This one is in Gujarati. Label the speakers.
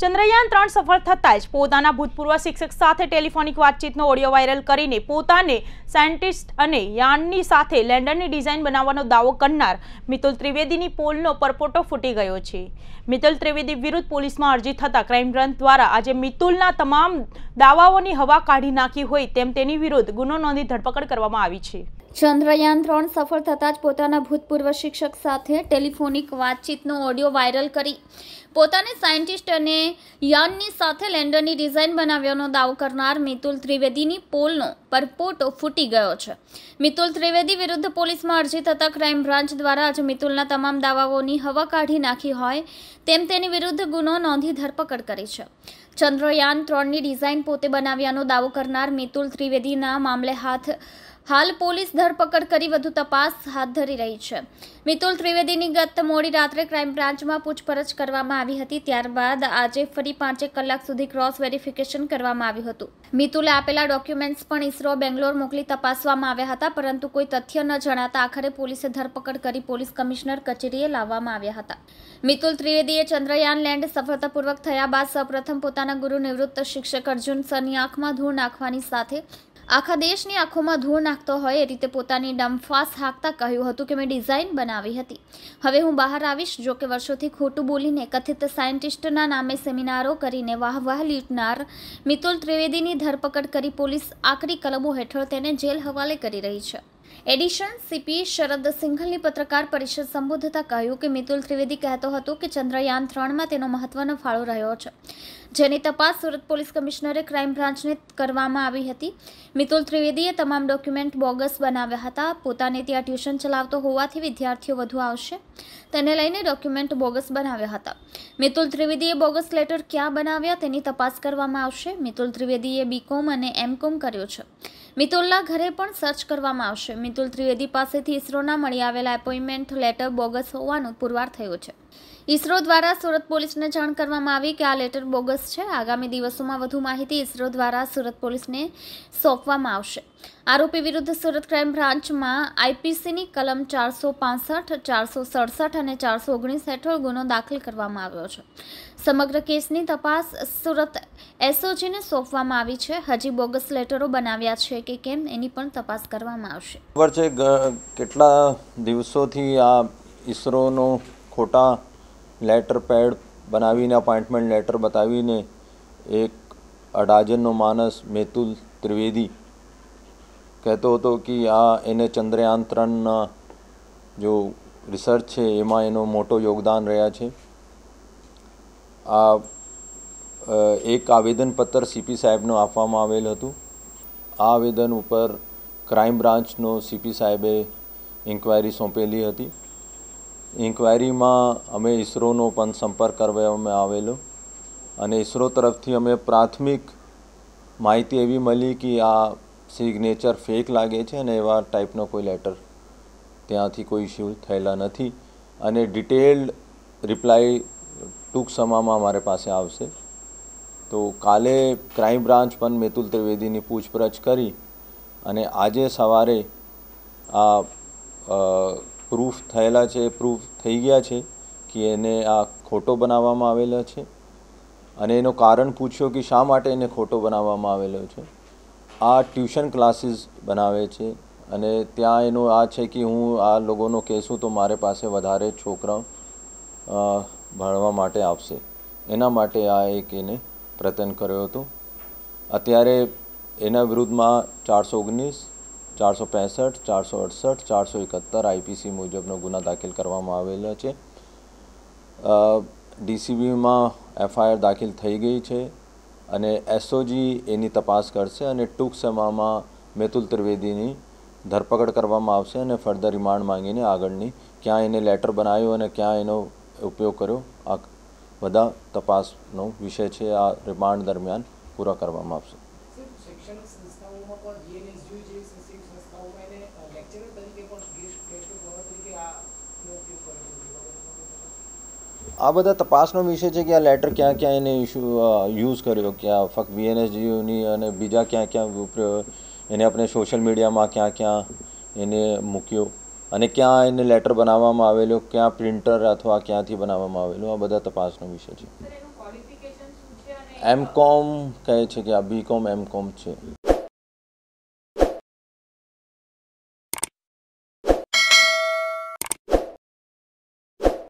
Speaker 1: ચંદ્રયાન ત્રણ સફળ થતાં જ પોતાના ભૂતપૂર્વ શિક્ષક સાથે ટેલિફોનિક વાતચીતનો ઓડિયો વાયરલ કરીને પોતાને સાયન્ટિસ્ટ અને યાનની સાથે લેન્ડરની ડિઝાઇન બનાવવાનો દાવો કરનાર મિતુલ ત્રિવેદીની પોલનો પરપોટો ફૂટી ગયો છે મિતુલ ત્રિવેદી વિરુદ્ધ પોલીસમાં અરજી થતાં ક્રાઇમ બ્રાન્ચ દ્વારા આજે મિતુલના તમામ દાવાઓની હવા કાઢી નાખી હોય તેમ તેની વિરુદ્ધ ગુનો નોંધી ધરપકડ કરવામાં આવી છે ચંદ્રયાન ત્રણ સફળ થતાં જ પોતાના ભૂતપૂર્વ શિક્ષક સાથે ટેલિફોનિક વાતચીતનો ઓડિયો વાયરલ કરી પોતાને સાયન્ટિસ્ટ અને યાનની સાથે લેન્ડરની ડિઝાઇન બનાવ્યાનો દાવો કરનાર મિતુલ ત્રિવેદીની પોલનો પરપોટો ફૂટી ગયો છે મિતુલ ત્રિવેદી વિરુદ્ધ પોલીસમાં અરજી થતાં ક્રાઇમ બ્રાન્ચ દ્વારા આજે મિતુલના તમામ દાવાઓની હવા કાઢી નાખી હોય તેમ તેની વિરુદ્ધ ગુનો નોંધી ધરપકડ કરી છે ચંદ્રયાન ત્રણની ડિઝાઇન પોતે બનાવ્યાનો દાવો કરનાર મિતુલ ત્રિવેદીના મામલે હાથ હાલ પોલીસ ધરપકડ કરી વધુ તપાસ હાથ ધરી રહી છે મિતુલ ત્રિવેદીની ગત મોડી રાત્રે ક્રાઇમ બ્રાન્ચમાં પૂછપરછ કરવામાં આવી હતી ત્યારબાદ આજે ફરી પાંચેક કલાક સુધી ક્રોસ વેરિફિકેશન કરવામાં આવ્યું હતું મિતુલે આપેલા ડોક્યુમેન્ટ્સ પણ ઇસરો બેંગ્લોર મોકલી તપાસવામાં આવ્યા હતા પરંતુ કોઈ તથ્ય ન જણાતા આખરે પોલીસે ધરપકડ કરી પોલીસ કમિશનર કચેરીએ લાવવામાં આવ્યા હતા મિતુલ ત્રિવેદીએ ચંદ્રયાન લેન્ડ સફળતાપૂર્વક થયા બાદ સૌપ્રથમ પોતાના ગુરુ નિવૃત્ત શિક્ષક અર્જુન સરની આંખમાં ધૂળ નાખવાની સાથે આખા દેશની આંખોમાં ધૂળ નાખતો હોય એ રીતે પોતાની ડમફાસ હાંકતા કહ્યું હતું કે મેં ડિઝાઇન બનાવી હતી હવે હું બહાર આવીશ જો કે વર્ષોથી ખોટું બોલીને કથિત સાયન્ટિસ્ટના નામે સેમિનારો કરીને વાહવાહ લૂંટનાર મિતુલ ત્રિવેદીની ધરપકડ કરી પોલીસ આકરી કલમો હેઠળ તેને જેલ હવાલે કરી રહી છે એડિશન સીપી શરદ સિંઘલની પત્રકાર પરિષદ સંબોધતા કહ્યું કે મિતુલ ત્રિવેદી કહેતો હતો કે ચંદ્રયાન ત્રણમાં તેનો મહત્વનો ફાળો રહ્યો છે જેની તપાસ સુરત પોલીસ કમિશનરે ક્રાઇમ બ્રાન્ચને કરવામાં આવી હતી મિતુલ ત્રિવેદીએ તમામ ડોક્યુમેન્ટ બોગસ બનાવ્યા હતા પોતાને ત્યાં ટ્યુશન ચલાવતો હોવાથી વિદ્યાર્થીઓ વધુ આવશે તેને લઈને ડોક્યુમેન્ટ બોગસ બનાવ્યા હતા મિતુલ ત્રિવેદીએ બોગસ લેટર ક્યાં બનાવ્યા તેની તપાસ કરવામાં આવશે મિતુલ ત્રિવેદીએ બીકોમ અને એમકોમ કર્યો છે મિતુલના ઘરે પણ સર્ચ કરવામાં આવશે મિતુલ ત્રિવેદી પાસેથી ઇસરોના મળી આવેલા એપોઇન્ટમેન્ટ લેટર બોગસ હોવાનું પુરવાર થયો છે ઈસરો દ્વારા સુરત પોલીસને જાણ કરવામાં આવી કે આ લેટર બોગસ છે આગામી દિવસોમાં વધુ માહિતી ઈસરો દ્વારા સુરત પોલીસને સોંપવામાં આવશે આરોપી વિરુદ્ધ સુરત ક્રાઇમ બ્રાન્ચમાં આઈપીસીની કલમ ચારસો પાસઠ ચારસો સડસઠ અને ચારસો ઓગણીસ હેઠળ ગુનો દાખલ કરવામાં આવ્યો છે સમગ્ર કેસની તપાસ સુરત એસઓજીને સોંપવામાં આવી છે હજી બોગસ લેટરો બનાવ્યા છે કે કેમ એની પણ તપાસ કરવામાં
Speaker 2: આવશે કેટલા દિવસોથી આ ઈસરોનો ખોટા લેટર પેડ બનાવીને અપોઇન્ટમેન્ટ લેટર બતાવીને એક અડાજનનો માણસ મેતુલ ત્રિવેદી કહેતો હતો કે આ એને ચંદ્રયાન ત્રણના જો રિસર્ચ છે એમાં એનો મોટો યોગદાન રહ્યા છે આ એક આવેદનપત્ર સીપી સાહેબનું આપવામાં આવેલ હતું આ આવેદન ઉપર ક્રાઇમ બ્રાન્ચનો સીપી સાહેબે ઇન્ક્વાયરી સોંપેલી હતી ઇન્ક્વાયરીમાં અમે ઈસરોનો પણ સંપર્ક કરવામાં આવેલો અને ઈસરો તરફથી અમે પ્રાથમિક માહિતી એવી મળી કે આ સિગ્નેચર ફેક લાગે છે અને એવા ટાઈપનો કોઈ લેટર ત્યાંથી કોઈ ઇસ્યુ થયેલા નથી અને ડિટેલ્ડ રિપ્લાય ટૂંક સમયમાં અમારે પાસે આવશે તો કાલે ક્રાઇમ બ્રાન્ચ પણ મેતુલ ત્રિવેદીની પૂછપરછ કરી અને આજે સવારે આ પ્રૂફ થયેલા છે પ્રૂફ થઈ ગયા છે કે એને આ ખોટો બનાવવામાં આવેલો છે અને એનો કારણ પૂછ્યો કે શા માટે એને ખોટો બનાવવામાં આવેલો છે આ ટ્યુશન ક્લાસીસ બનાવે છે અને ત્યાં એનો આ છે કે હું આ લોકોનો કહેશું તો મારે પાસે વધારે છોકરા ભણવા માટે આવશે એના માટે આ એક એને પ્રયત્ન કર્યો હતો અત્યારે એના વિરુદ્ધમાં ચારસો ઓગણીસ ચારસો પેંસઠ ચારસો અડસઠ ચારસો એકોતેર આઈપીસી મુજબનો ગુના દાખલ કરવામાં આવેલો છે ડીસીબીમાં એફઆઈઆર દાખલ થઈ ગઈ છે અને એસઓજી એની તપાસ કરશે અને ટૂંક સમયમાં મેતુલ ત્રિવેદીની ધરપકડ કરવામાં આવશે અને ફર્ધર રિમાન્ડ માંગીને આગળની ક્યાં એને લેટર બનાવ્યો અને ક્યાં એનો ઉપયોગ કર્યો આ બધા તપાસનો વિષય છે આ રિમાન્ડ દરમિયાન પૂરા કરવામાં આવશે આ બધા તપાસનો વિષય છે કે આ લેટર ક્યાં ક્યાં એને ઇશ્યુ યુઝ કર્યો ક્યાં ફક્ત વીએનએસજીયુની અને બીજા ક્યાં ક્યાં એને આપણે સોશિયલ મીડિયામાં ક્યાં ક્યાં એને મૂક્યો અને ક્યાં એને લેટર બનાવવામાં આવેલો ક્યાં પ્રિન્ટર અથવા ક્યાંથી બનાવવામાં આવેલું આ બધા તપાસનો વિષય છે એમ કોમ કહે છે કે આ બી કોમ એમ કોમ છે